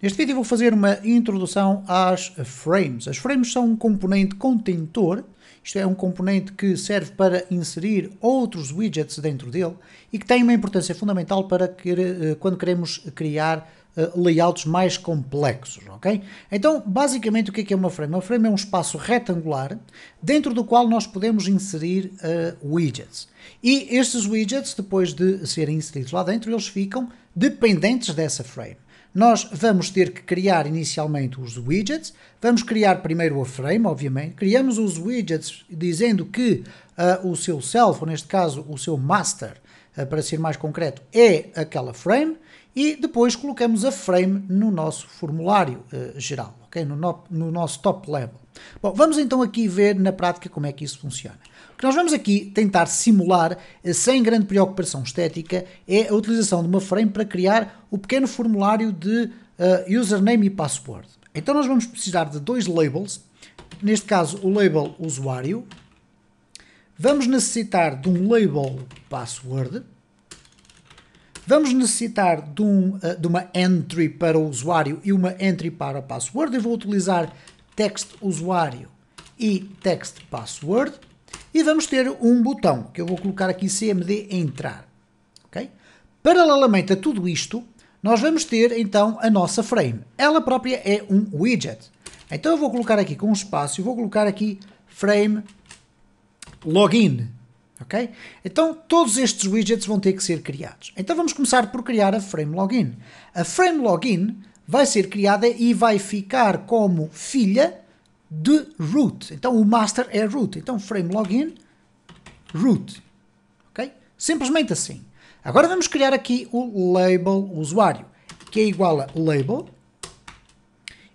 Neste vídeo vou fazer uma introdução às frames. As frames são um componente contentor, isto é, um componente que serve para inserir outros widgets dentro dele e que tem uma importância fundamental para que, eh, quando queremos criar eh, layouts mais complexos, ok? Então, basicamente, o é que é, uma frame? Uma frame é um espaço retangular dentro do qual nós podemos inserir uh, widgets. E estes widgets, depois de serem inseridos lá dentro, eles ficam dependentes dessa frame nós vamos ter que criar inicialmente os widgets, vamos criar primeiro a frame, obviamente, criamos os widgets dizendo que uh, o seu self, ou neste caso o seu master, eh, para ser mais concreto, é aquela frame e depois colocamos a frame no nosso formulário uh, geral, okay? No, no, no, nosso top level. Bom, vamos então aqui ver na prática como é que isso funciona. O que nós vamos aqui tentar simular, eh, sem grande preocupação estética, é a utilização de uma frame para criar o pequeno formulário de uh, username e password. Então nós vamos precisar de dois labels, neste caso o label usuário, vamos necessitar de um label password, Vamos necessitar de, um, eh, de uma entry para o usuário e uma entry para a password. Eu vou utilizar text usuário e text password. E vamos ter um botão, que eu vou colocar aqui CMD entrar. Okay? Paralelamente a tudo isto, nós vamos ter então a nossa frame. Ela própria é um widget. Então eu vou colocar aqui com um espaço, vou colocar aqui frame login. Ok? Então todos estes widgets vão ter que ser criados. Então vamos começar por criar a frame login. A frame login vai ser criada e vai ficar como filha de root. Então o master é root. Então frame login root. Ok? Simplesmente assim. Agora vamos criar aqui o label usuário, que é igual a label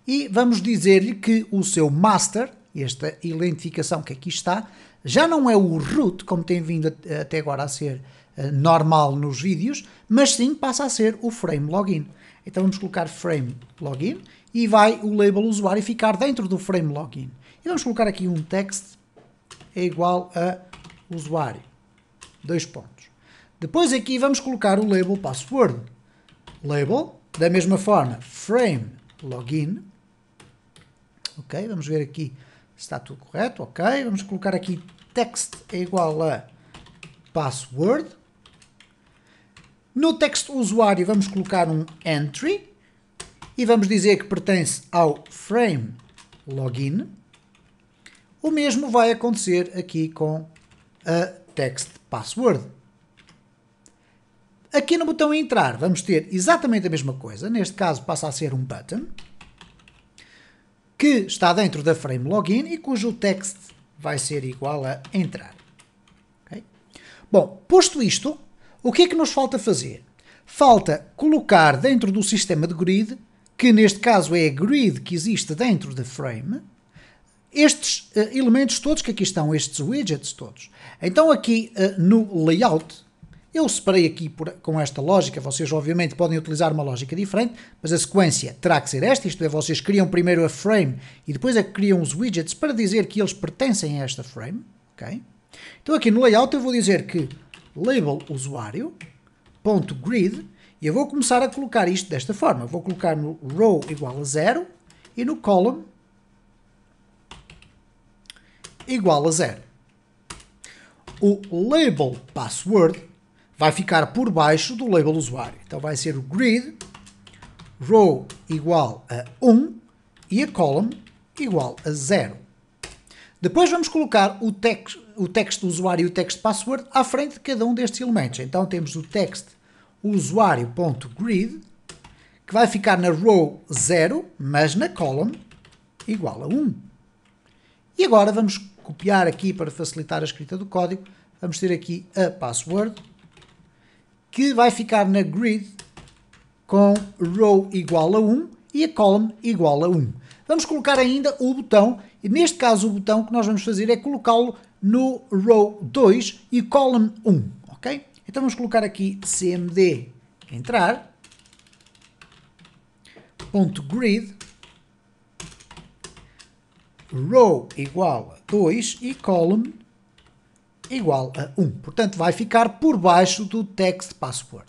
e vamos dizer-lhe que o seu master esta identificação que aqui está, já não é o root, como tem vindo até agora a ser uh, normal nos vídeos, mas sim passa a ser o frame login. Então vamos colocar frame login e vai o label usuário ficar dentro do frame login. E vamos colocar aqui um text é igual a usuário. Dois pontos. Depois aqui vamos colocar o label password. Label, da mesma forma, frame login. Ok, vamos ver aqui Está tudo correto, ok. Vamos colocar aqui text é igual a password. No texto usuário vamos colocar um entry e vamos dizer que pertence ao frame login. O mesmo vai acontecer aqui com a text password. Aqui no botão entrar vamos ter exatamente a mesma coisa, neste caso passa a ser um button que está dentro da frame login e cujo text vai ser igual a entrar. Okay? Bom, posto isto, o que é que nos falta fazer? Falta colocar dentro do sistema de grid, que neste caso é a grid que existe dentro da frame, estes uh, elementos todos que aqui estão, estes widgets todos. Então aqui uh, no layout, eu separei aqui por, com esta lógica, vocês obviamente podem utilizar uma lógica diferente, mas a sequência terá que ser esta, isto é, vocês criam primeiro a frame e depois é que criam os widgets para dizer que eles pertencem a esta frame, Então aqui no layout eu vou dizer que label usuário, ponto grid, e eu vou começar a colocar isto desta forma, vou colocar no row igual a zero e no column igual a zero. O label password vai ficar por baixo do label usuário. Então vai ser o grid row igual a 1 e a column igual a 0. Depois vamos colocar o, texto o texto usuário e o texto password à frente de cada um destes elementos. Então temos o text usuário.grid que vai ficar na row 0, mas na column igual a 1. E agora vamos copiar aqui para facilitar a escrita do código. Vamos ter aqui a password que vai ficar na grid com row igual a 1 e a column igual a 1. Vamos colocar ainda o botão, e neste caso o botão que nós vamos fazer é colocá-lo no row 2 e column 1, ok? Então vamos colocar aqui cmd entrar, ponto grid, row igual a 2 e column igual a 1. Portanto, vai ficar por baixo do text password.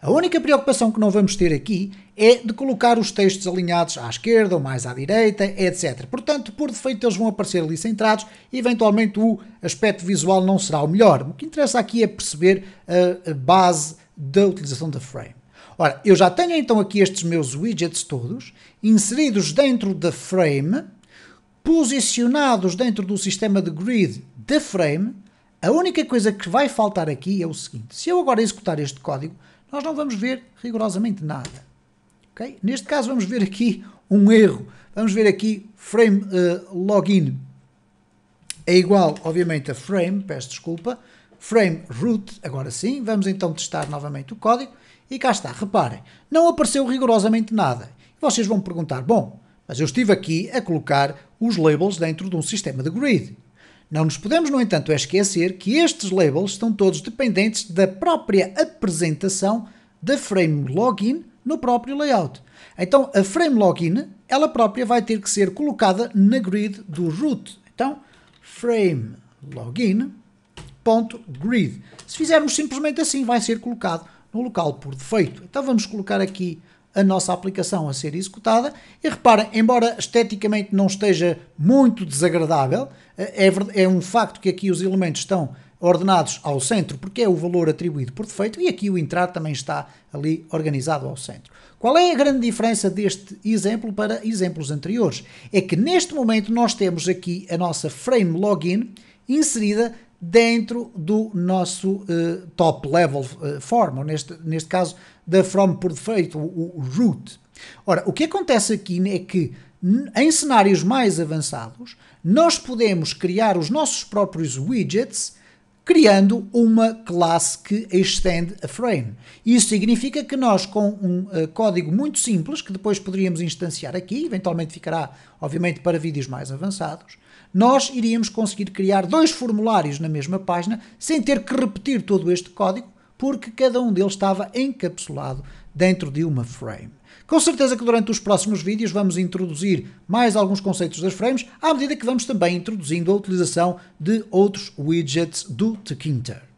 A única preocupação que não vamos ter aqui é de colocar os textos alinhados à esquerda ou mais à direita, etc. Portanto, por defeito eles vão aparecer ali centrados e eventualmente o aspecto visual não será o melhor. O que interessa aqui é perceber a base da utilização da frame. Ora, eu já tenho então aqui estes meus widgets todos inseridos dentro da frame, posicionados dentro do sistema de grid da frame a única coisa que vai faltar aqui é o seguinte: se eu agora executar este código, nós não vamos ver rigorosamente nada. Okay? Neste caso, vamos ver aqui um erro. Vamos ver aqui frame uh, login é igual, obviamente, a frame, peço desculpa, frame root, agora sim, vamos então testar novamente o código, e cá está, reparem, não apareceu rigorosamente nada. Vocês vão me perguntar, bom, mas eu estive aqui a colocar os labels dentro de um sistema de grid, não nos podemos, no entanto, esquecer que estes labels estão todos dependentes da própria apresentação da frame login no próprio layout. Então, a frame login, ela própria vai ter que ser colocada na grid do root. Então, frame login ponto grid. Se fizermos simplesmente assim, vai ser colocado no local por defeito. Então, vamos colocar aqui a nossa aplicação a ser executada. E reparem, embora esteticamente não esteja muito desagradável, eh, é, é, um facto que aqui os elementos estão ordenados ao centro, porque é o valor atribuído por defeito, e aqui o entrar também está ali organizado ao centro. Qual é a grande diferença deste exemplo para exemplos anteriores? É que neste momento nós temos aqui a nossa frame login inserida dentro do nosso uh, top level uh, form, ou neste, neste caso da from por defeito, o, o root. Ora, o que acontece aqui é que em cenários mais avançados, nós podemos criar os nossos próprios widgets criando uma classe que extende a frame. Isso significa que nós, com um uh, código muito simples, que depois poderíamos instanciar aqui, eventualmente ficará, obviamente, para vídeos mais avançados, nós iríamos conseguir criar dois formulários na mesma página, sem ter que repetir todo este código, porque cada um deles estava encapsulado dentro de uma frame. Com certeza que durante os próximos vídeos vamos introduzir mais alguns conceitos das frames, à medida que vamos também introduzindo a utilização de outros widgets do Tkinter.